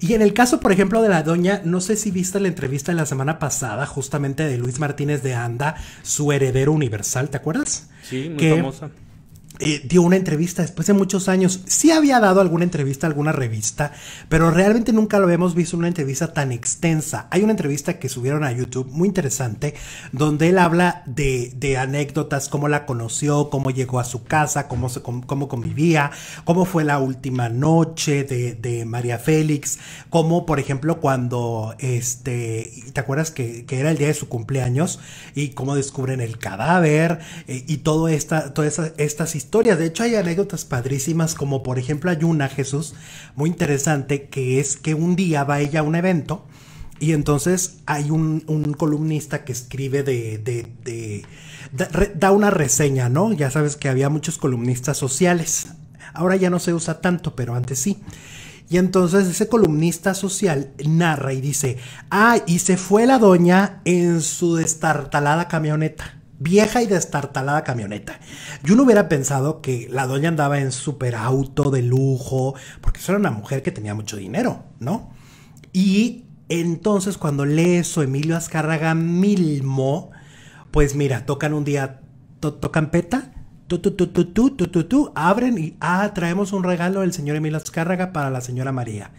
Y en el caso, por ejemplo, de la doña, no sé si viste la entrevista de la semana pasada, justamente de Luis Martínez de Anda, su heredero universal, ¿te acuerdas? Sí, muy famosa. Eh, dio una entrevista después de muchos años. Sí había dado alguna entrevista a alguna revista, pero realmente nunca lo habíamos visto una entrevista tan extensa. Hay una entrevista que subieron a YouTube muy interesante, donde él habla de, anécdotas, cómo la conoció, cómo llegó a su casa, cómo, cómo, convivía, cómo fue la última noche de, María Félix, cómo, por ejemplo, cuando, este, ¿te acuerdas que, era el día de su cumpleaños? Y cómo descubren el cadáver eh, y todo esta, todas estas historias historia De hecho, hay anécdotas padrísimas, como por ejemplo hay una, Jesús, muy interesante, que es que un día va ella a un evento y entonces hay un, columnista que escribe de, de, de, de... da una reseña, ¿no? Ya sabes que había muchos columnistas sociales. Ahora ya no se usa tanto, pero antes sí. Y entonces ese columnista social narra y dice, ah, y se fue la doña en su destartalada camioneta vieja y destartalada camioneta. Yo no hubiera pensado que la doña andaba en super auto de lujo, porque eso era una mujer que tenía mucho dinero, ¿no? Y entonces cuando lee eso Emilio Azcárraga Milmo, pues mira, tocan un día, tocan peta, tu, tu, tu, abren y, ah, traemos un regalo del señor Emilio Azcárraga para la señora María.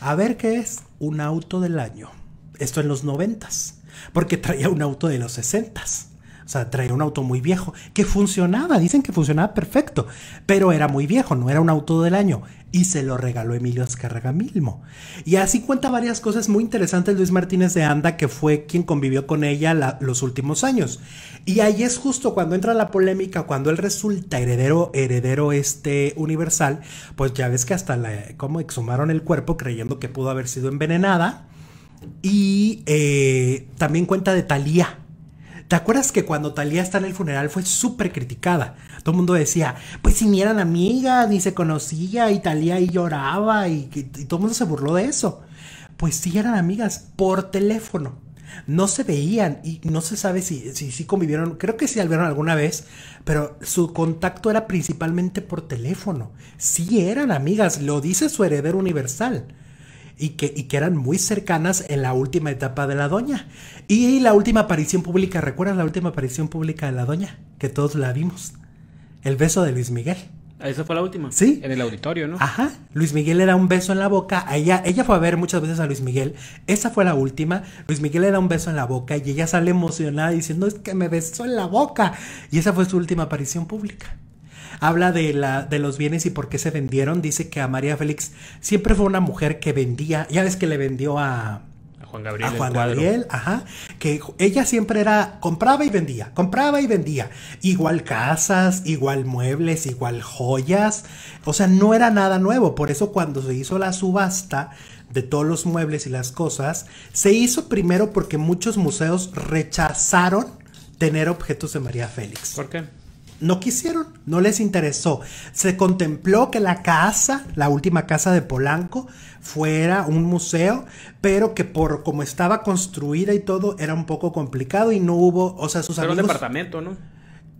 A ver qué es un auto del año. Esto en los noventas, porque traía un auto de los sesentas. O sea, traía un auto muy viejo que funcionaba, dicen que funcionaba perfecto, pero era muy viejo, no era un auto del año. Y se lo regaló Emilio Azcárraga mismo Y así cuenta varias cosas muy interesantes Luis Martínez de Anda, que fue quien convivió con ella los últimos años. Y ahí es justo cuando entra la polémica, cuando él resulta heredero, heredero este universal, pues ya ves que hasta la, como exhumaron el cuerpo creyendo que pudo haber sido envenenada. Y eh, también cuenta de Talía ¿Te acuerdas que cuando Talía está en el funeral fue súper criticada? Todo el mundo decía, pues si ni eran amigas, ni se conocía, y Talía ahí lloraba, y, todo el mundo se burló de eso. Pues sí eran amigas por teléfono. No se veían y no se sabe si, si, convivieron, creo que sí vieron alguna vez, pero su contacto era principalmente por teléfono. Sí eran amigas, lo dice su heredero universal y que, eran muy cercanas en la última etapa de la doña. Y la última aparición pública, ¿recuerdas la última aparición pública de la doña? Que todos la vimos. El beso de Luis Miguel. Ah, esa fue la última. Sí. En el auditorio, ¿no? Ajá. Luis Miguel le da un beso en la boca. Ella, ella fue a ver muchas veces a Luis Miguel. Esa fue la última. Luis Miguel le da un beso en la boca y ella sale emocionada diciendo, es que me besó en la boca. Y esa fue su última aparición pública habla de, la, de los bienes y por qué se vendieron. Dice que a María Félix siempre fue una mujer que vendía, ya ves que le vendió a... a Juan Gabriel. A Juan Gabriel, ajá. Que ella siempre era, compraba y vendía, compraba y vendía. Igual casas, igual muebles, igual joyas. O sea, no era nada nuevo. Por eso cuando se hizo la subasta, de todos los muebles y las cosas, se hizo primero porque muchos museos rechazaron tener objetos de María Félix. ¿Por qué? No quisieron, no les interesó. Se contempló que la casa, la última casa de Polanco, fuera un museo, pero que por como estaba construida y todo era un poco complicado y no hubo, o sea, sus pero un departamento, ¿no?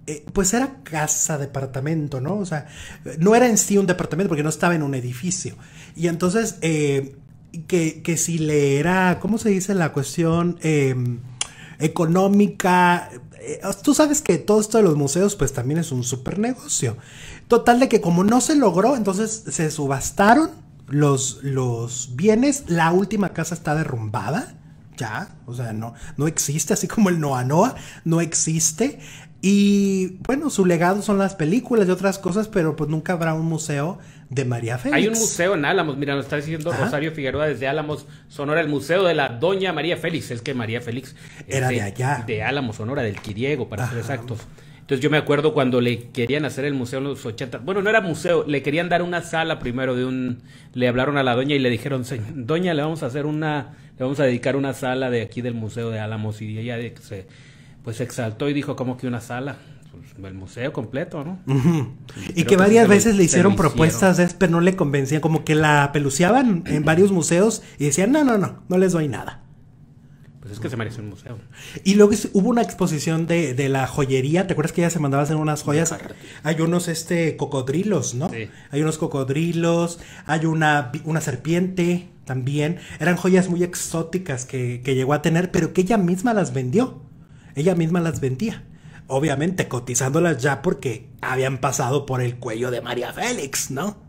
Eh, pues era casa, departamento, ¿no? O sea, no era en sí un departamento porque no estaba en un edificio. Y entonces, eh, que, que, si le era, ¿cómo se dice la cuestión? Eh, económica, eh, tú sabes que todo esto de los museos pues también es un super negocio. Total de que como no se logró, entonces se subastaron los, los bienes, la última casa está derrumbada. Ya, o sea, no, no existe, así como el Noa Noa, no existe. Y bueno, su legado son las películas y otras cosas, pero pues nunca habrá un museo de María Félix. Hay un museo en Álamos, mira, nos está diciendo Rosario Figueroa desde Álamos, Sonora, el museo de la Doña María Félix. Es que María Félix era de, allá. De Álamos, Sonora, del Quiriego, para ser exactos. Entonces yo me acuerdo cuando le querían hacer el museo en los 80, bueno, no era museo, le querían dar una sala primero de un, le hablaron a la doña y le dijeron, doña, le vamos a hacer una, le vamos a dedicar una sala de aquí del Museo de Álamos y de ella se pues se exaltó y dijo como que una sala, pues, el museo completo, ¿no? Y, que varias veces le, hicieron propuestas, pero no le convencían, como que la peluciaban en varios museos y decían, no, no, no, no les doy nada. Pues es que se merece un museo. Y luego hubo una exposición de, de la joyería. ¿Te acuerdas que ella se mandaba hacer unas joyas? Hay unos este cocodrilos, ¿no? Hay unos cocodrilos, hay una, una serpiente también. Eran joyas muy exóticas que, que llegó a tener, pero que ella misma las vendió. Ella misma las vendía. Obviamente cotizándolas ya porque habían pasado por el cuello de María Félix, ¿no?